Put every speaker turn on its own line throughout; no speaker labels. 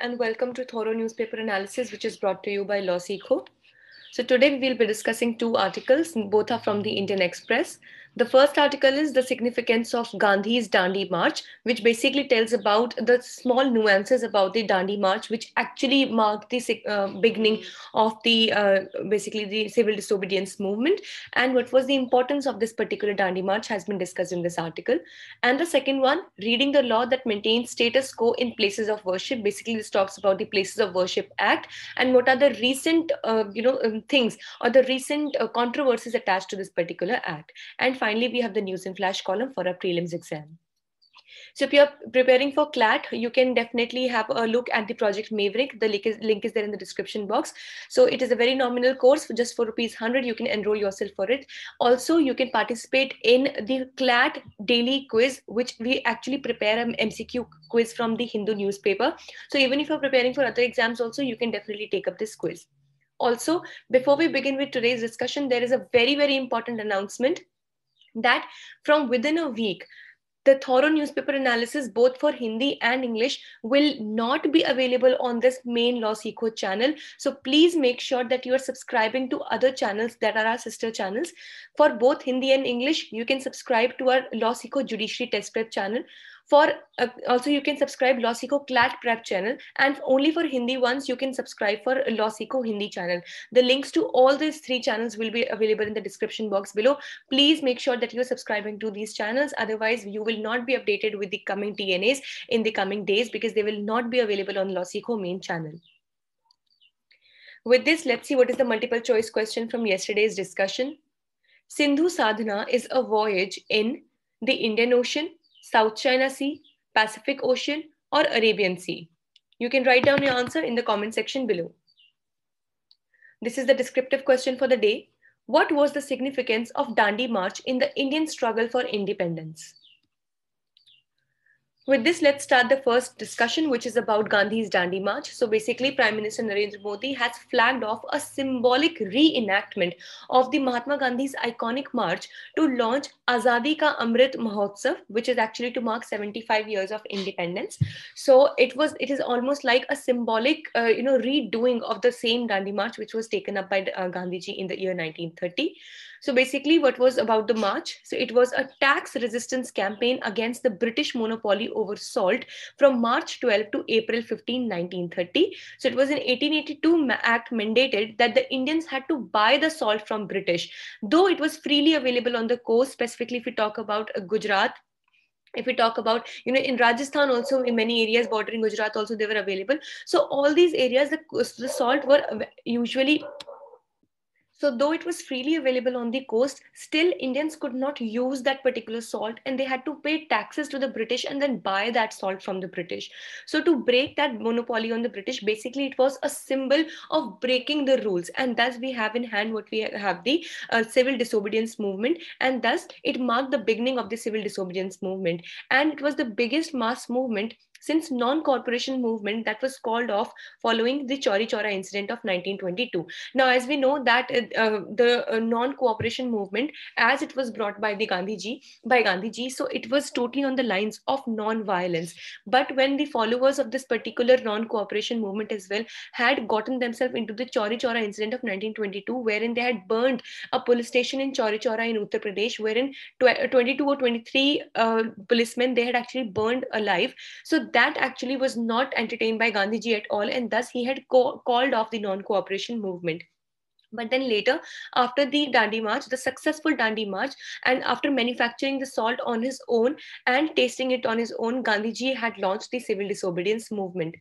and welcome to Thorough Newspaper Analysis, which is brought to you by LawSeco. So today we'll be discussing two articles, both are from the Indian Express. The first article is the significance of Gandhi's Dandi March, which basically tells about the small nuances about the Dandi March, which actually marked the uh, beginning of the uh, basically the civil disobedience movement, and what was the importance of this particular Dandi March has been discussed in this article. And the second one, reading the law that maintains status quo in places of worship. Basically, this talks about the Places of Worship Act and what are the recent uh, you know um, things or the recent uh, controversies attached to this particular act. And finally, we have the news and flash column for our prelims exam. So if you're preparing for CLAT, you can definitely have a look at the project Maverick. The link is, link is there in the description box. So it is a very nominal course just for rupees 100. You can enroll yourself for it. Also, you can participate in the CLAT daily quiz, which we actually prepare an MCQ quiz from the Hindu newspaper. So even if you're preparing for other exams also, you can definitely take up this quiz. Also, before we begin with today's discussion, there is a very, very important announcement that from within a week, the thorough newspaper analysis both for Hindi and English will not be available on this main Law channel. So please make sure that you are subscribing to other channels that are our sister channels. For both Hindi and English, you can subscribe to our Law Judiciary Test Prep channel for uh, also you can subscribe Law CLAT Prep channel and only for Hindi ones you can subscribe for Law Hindi channel. The links to all these three channels will be available in the description box below. Please make sure that you're subscribing to these channels. Otherwise you will not be updated with the coming TNAs in the coming days because they will not be available on Law main channel. With this, let's see what is the multiple choice question from yesterday's discussion. Sindhu Sadhana is a voyage in the Indian Ocean, South China Sea, Pacific Ocean, or Arabian Sea? You can write down your answer in the comment section below. This is the descriptive question for the day. What was the significance of Dandi March in the Indian struggle for independence? with this, let's start the first discussion, which is about Gandhi's Dandi March. So basically, Prime Minister Narendra Modi has flagged off a symbolic reenactment of the Mahatma Gandhi's iconic march to launch Azadi Ka Amrit Mahotsav, which is actually to mark 75 years of independence. So it was, it is almost like a symbolic, uh, you know, redoing of the same Dandi March, which was taken up by uh, Gandhiji in the year 1930. So basically, what was about the march? So it was a tax resistance campaign against the British monopoly over salt from March 12 to April 15, 1930. So it was in 1882 Act mandated that the Indians had to buy the salt from British, though it was freely available on the coast, specifically if we talk about uh, Gujarat, if we talk about you know in rajasthan also in many areas bordering gujarat also they were available so all these areas the, the salt were uh, usually so though it was freely available on the coast, still Indians could not use that particular salt and they had to pay taxes to the British and then buy that salt from the British. So to break that monopoly on the British, basically it was a symbol of breaking the rules. And thus we have in hand what we have the uh, civil disobedience movement. And thus it marked the beginning of the civil disobedience movement. And it was the biggest mass movement since non-corporation movement that was called off following the Chori Chora incident of 1922. Now, as we know that uh, uh, the uh, non-cooperation movement, as it was brought by the Gandhiji, by Gandhiji, so it was totally on the lines of non-violence. But when the followers of this particular non-cooperation movement as well had gotten themselves into the Chori Chora incident of 1922, wherein they had burned a police station in Chori Chora in Uttar Pradesh, wherein tw- uh, 22 or 23 uh, policemen they had actually burned alive. So that actually was not entertained by Gandhiji at all, and thus he had co- called off the non cooperation movement. But then later, after the Dandi March, the successful Dandi March, and after manufacturing the salt on his own and tasting it on his own, Gandhiji had launched the civil disobedience movement.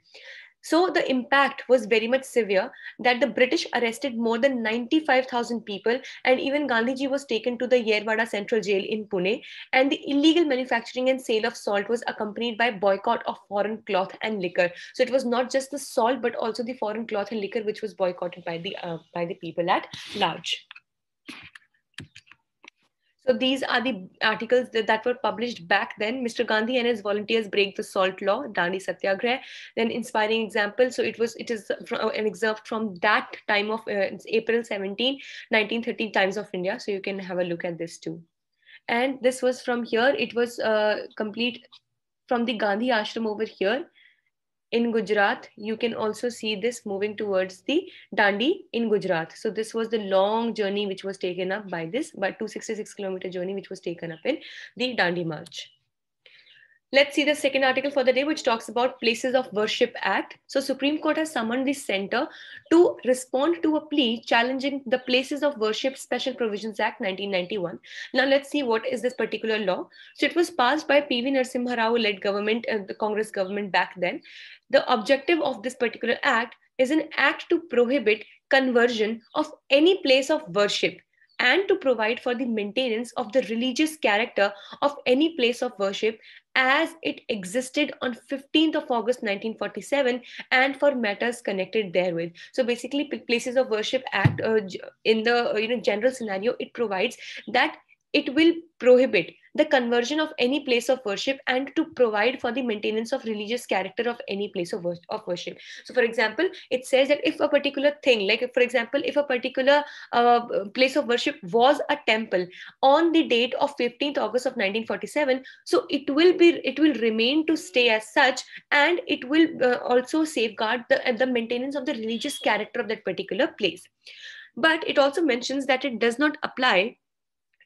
So the impact was very much severe that the British arrested more than 95,000 people, and even Gandhiji was taken to the Yerwada Central Jail in Pune. And the illegal manufacturing and sale of salt was accompanied by boycott of foreign cloth and liquor. So it was not just the salt, but also the foreign cloth and liquor, which was boycotted by the uh, by the people at large. So these are the articles that, that, were published back then. Mr. Gandhi and his volunteers break the salt law, Dandi Satyagraha, then inspiring example. So it was it is uh, an excerpt from that time of uh, April 17, 1913 Times of India. So you can have a look at this too. And this was from here. It was uh, complete from the Gandhi ashram over here in Gujarat, you can also see this moving towards the Dandi in Gujarat. So this was the long journey which was taken up by this, by 266 kilometer journey which was taken up in the Dandi March. Let's see the second article for the day, which talks about Places of Worship Act. So Supreme Court has summoned the center to respond to a plea challenging the Places of Worship Special Provisions Act 1991. Now let's see what is this particular law. So it was passed by P.V. Narasimha Rao-led government, uh, the Congress government back then. The objective of this particular act is an act to prohibit conversion of any place of worship and to provide for the maintenance of the religious character of any place of worship as it existed on 15th of August 1947 and for matters connected therewith. So basically, Places of Worship Act uh, in the uh, you know general scenario it provides that it will prohibit the conversion of any place of worship and to provide for the maintenance of religious character of any place of, wor- of worship so for example it says that if a particular thing like for example if a particular uh, place of worship was a temple on the date of 15th august of 1947 so it will be it will remain to stay as such and it will uh, also safeguard the, uh, the maintenance of the religious character of that particular place but it also mentions that it does not apply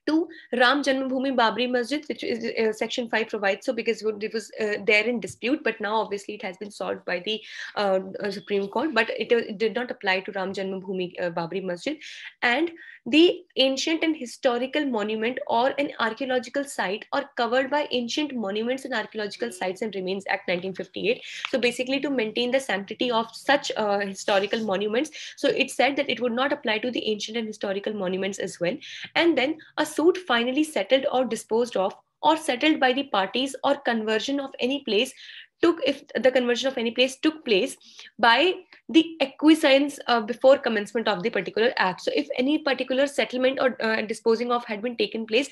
to Ram Janmabhoomi Babri Masjid, which is uh, Section 5 provides so because it was uh, there in dispute, but now obviously it has been solved by the uh, uh Supreme Court, but it, uh, it, did not apply to Ram Janmabhoomi uh, Babri Masjid. And the ancient and historical monument or an archaeological site are covered by Ancient Monuments and Archaeological Sites and Remains Act 1958. So basically to maintain the sanctity of such uh, historical monuments. So it said that it would not apply to the ancient and historical monuments as well. And then a suit finally settled or disposed of or settled by the parties or conversion of any place took if the conversion of any place took place by the acquiescence uh, before commencement of the particular act. So, if any particular settlement or uh, disposing of had been taken place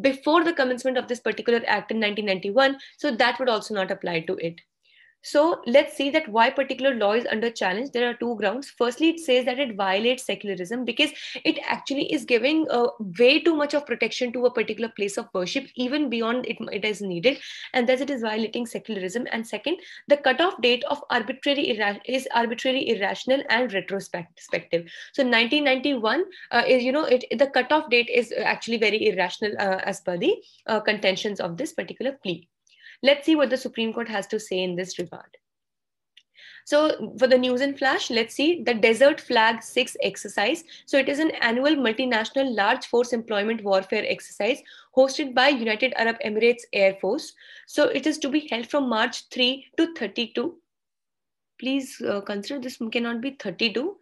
before the commencement of this particular act in 1991, so that would also not apply to it. So let's see that why particular law is under challenge. There are two grounds. Firstly, it says that it violates secularism because it actually is giving uh, way too much of protection to a particular place of worship, even beyond it, it is needed. And thus it is violating secularism. And second, the cutoff date of arbitrary is arbitrary, irrational, and retrospective. So 1991 uh, is, you know, it the cutoff date is actually very irrational uh, as per the uh, contentions of this particular plea. Let's see what the Supreme Court has to say in this regard. So for the news and flash, let's see the Desert Flag 6 exercise. So it is an annual multinational large force employment warfare exercise hosted by United Arab Emirates Air Force. So it is to be held from March 3 to 32. Please uh, consider this cannot be 32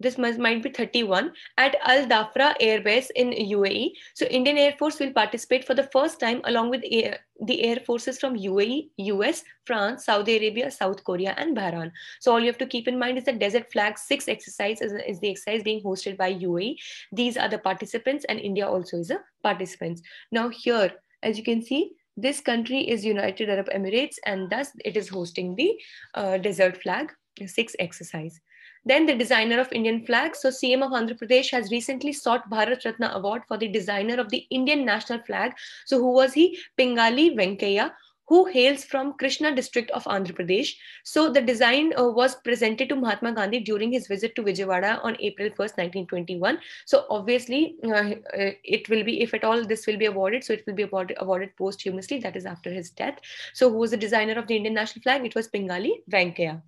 this must, might be 31 at Al Dafra Air Base in UAE. So Indian Air Force will participate for the first time along with air, the air forces from UAE, US, France, Saudi Arabia, South Korea, and Bahrain. So all you have to keep in mind is the Desert Flag 6 exercise is, is the exercise being hosted by UAE. These are the participants and India also is a participant. Now here, as you can see, this country is United Arab Emirates and thus it is hosting the uh, Desert Flag 6 exercise. Then the designer of Indian flags. So CM of Andhra Pradesh has recently sought Bharat Ratna Award for the designer of the Indian national flag. So who was he? Pingali Venkaya, who hails from Krishna district of Andhra Pradesh. So the design uh, was presented to Mahatma Gandhi during his visit to Vijayawada on April 1st, 1921. So obviously uh, uh, it will be, if at all, this will be awarded. So it will be awarded, awarded posthumously, that is after his death. So who was the designer of the Indian national flag? It was Pingali Venkaya.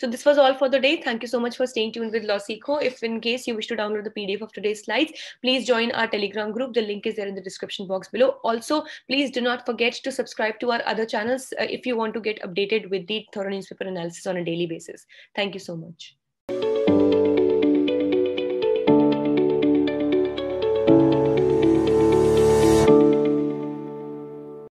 So this was all for the day. Thank you so much for staying tuned with LawSeco. If in case you wish to download the PDF of today's slides, please join our Telegram group. The link is there in the description box below. Also, please do not forget to subscribe to our other channels uh, if you want to get updated with the thorough newspaper analysis on a daily basis. Thank you so much.